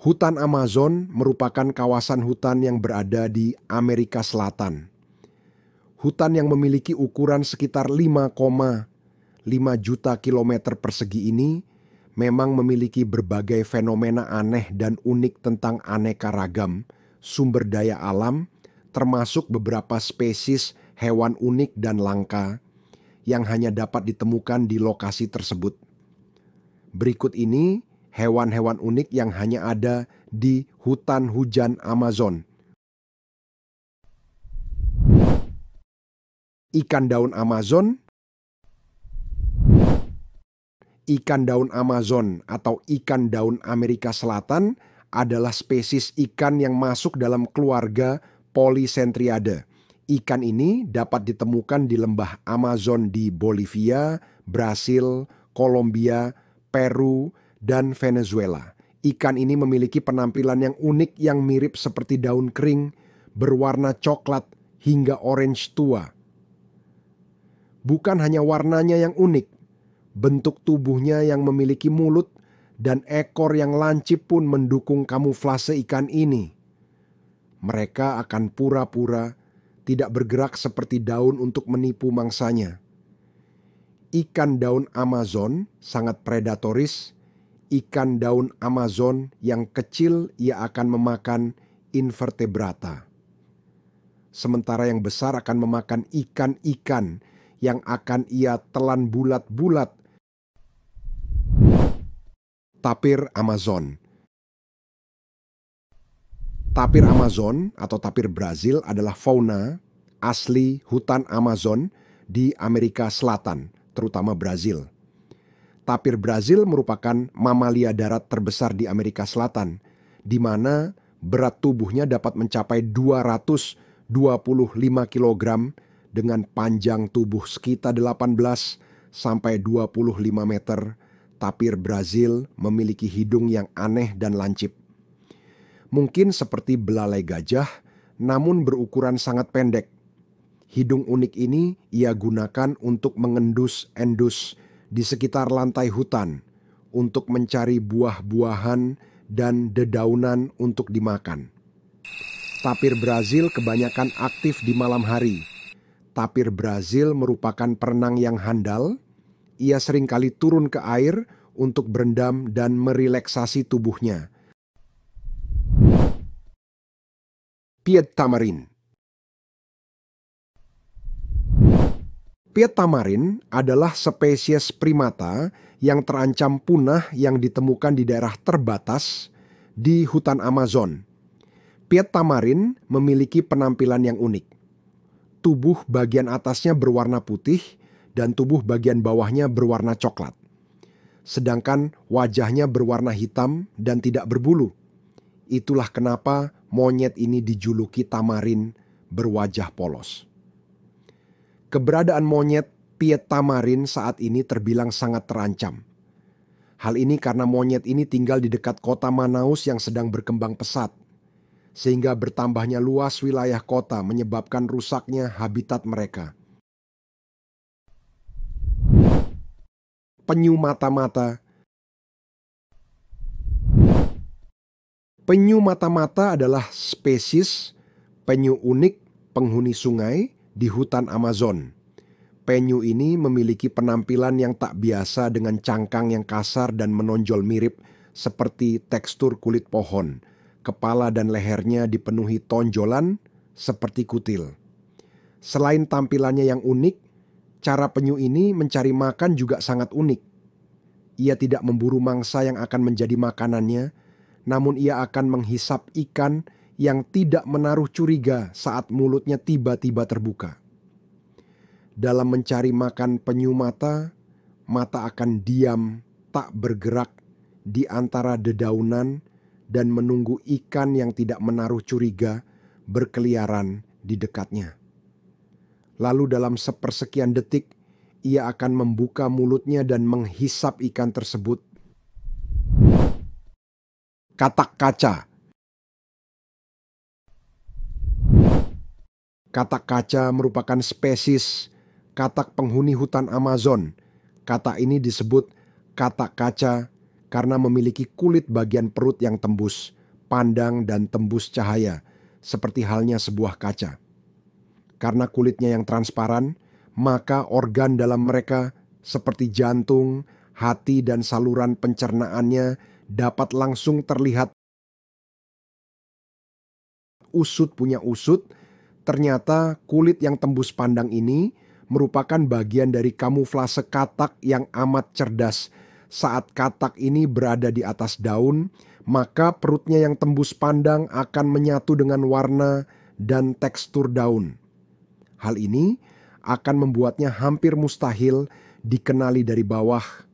Hutan Amazon merupakan kawasan hutan yang berada di Amerika Selatan. Hutan yang memiliki ukuran sekitar 5,5 juta kilometer persegi ini memang memiliki berbagai fenomena aneh dan unik tentang aneka ragam sumber daya alam, termasuk beberapa spesies hewan unik dan langka yang hanya dapat ditemukan di lokasi tersebut. Berikut ini hewan-hewan unik yang hanya ada di hutan hujan Amazon. Ikan daun Amazon Ikan daun Amazon atau ikan daun Amerika Selatan adalah spesies ikan yang masuk dalam keluarga Polycentriade. Ikan ini dapat ditemukan di lembah Amazon di Bolivia, Brasil, Kolombia, Peru, dan Venezuela. Ikan ini memiliki penampilan yang unik yang mirip seperti daun kering, berwarna coklat hingga orange tua. Bukan hanya warnanya yang unik, bentuk tubuhnya yang memiliki mulut dan ekor yang lancip pun mendukung kamuflase ikan ini. Mereka akan pura-pura tidak bergerak seperti daun untuk menipu mangsanya ikan daun Amazon sangat predatoris ikan daun Amazon yang kecil ia akan memakan invertebrata. Sementara yang besar akan memakan ikan-ikan yang akan ia telan bulat-bulat. Tapir Amazon Tapir Amazon atau tapir Brazil adalah fauna asli hutan Amazon di Amerika Selatan, terutama Brazil. Tapir Brazil merupakan mamalia darat terbesar di Amerika Selatan, di mana berat tubuhnya dapat mencapai 225 kg dengan panjang tubuh sekitar 18 sampai 25 meter. Tapir Brazil memiliki hidung yang aneh dan lancip. Mungkin seperti belalai gajah, namun berukuran sangat pendek. Hidung unik ini ia gunakan untuk mengendus endus di sekitar lantai hutan untuk mencari buah-buahan dan dedaunan untuk dimakan. Tapir Brazil kebanyakan aktif di malam hari. Tapir Brazil merupakan perenang yang handal. Ia seringkali turun ke air untuk berendam dan merileksasi tubuhnya. Piet Tamarin Piet tamarin adalah spesies primata yang terancam punah yang ditemukan di daerah terbatas di hutan Amazon. Piet tamarin memiliki penampilan yang unik. Tubuh bagian atasnya berwarna putih dan tubuh bagian bawahnya berwarna coklat. Sedangkan wajahnya berwarna hitam dan tidak berbulu. Itulah kenapa monyet ini dijuluki tamarin berwajah polos. Keberadaan monyet Piet Tamarin saat ini terbilang sangat terancam. Hal ini karena monyet ini tinggal di dekat kota Manaus yang sedang berkembang pesat. Sehingga bertambahnya luas wilayah kota menyebabkan rusaknya habitat mereka. Penyu mata-mata Penyu mata-mata adalah spesies penyu unik penghuni sungai di hutan Amazon. Penyu ini memiliki penampilan yang tak biasa dengan cangkang yang kasar dan menonjol mirip seperti tekstur kulit pohon. Kepala dan lehernya dipenuhi tonjolan seperti kutil. Selain tampilannya yang unik, cara penyu ini mencari makan juga sangat unik. Ia tidak memburu mangsa yang akan menjadi makanannya, namun ia akan menghisap ikan yang tidak menaruh curiga saat mulutnya tiba-tiba terbuka. Dalam mencari makan penyu mata, mata akan diam, tak bergerak di antara dedaunan dan menunggu ikan yang tidak menaruh curiga berkeliaran di dekatnya. Lalu dalam sepersekian detik, ia akan membuka mulutnya dan menghisap ikan tersebut. Katak kaca Katak kaca merupakan spesies katak penghuni hutan Amazon. Katak ini disebut katak kaca karena memiliki kulit bagian perut yang tembus, pandang dan tembus cahaya, seperti halnya sebuah kaca. Karena kulitnya yang transparan, maka organ dalam mereka seperti jantung, hati dan saluran pencernaannya dapat langsung terlihat usut punya usut Ternyata kulit yang tembus pandang ini merupakan bagian dari kamuflase katak yang amat cerdas. Saat katak ini berada di atas daun, maka perutnya yang tembus pandang akan menyatu dengan warna dan tekstur daun. Hal ini akan membuatnya hampir mustahil dikenali dari bawah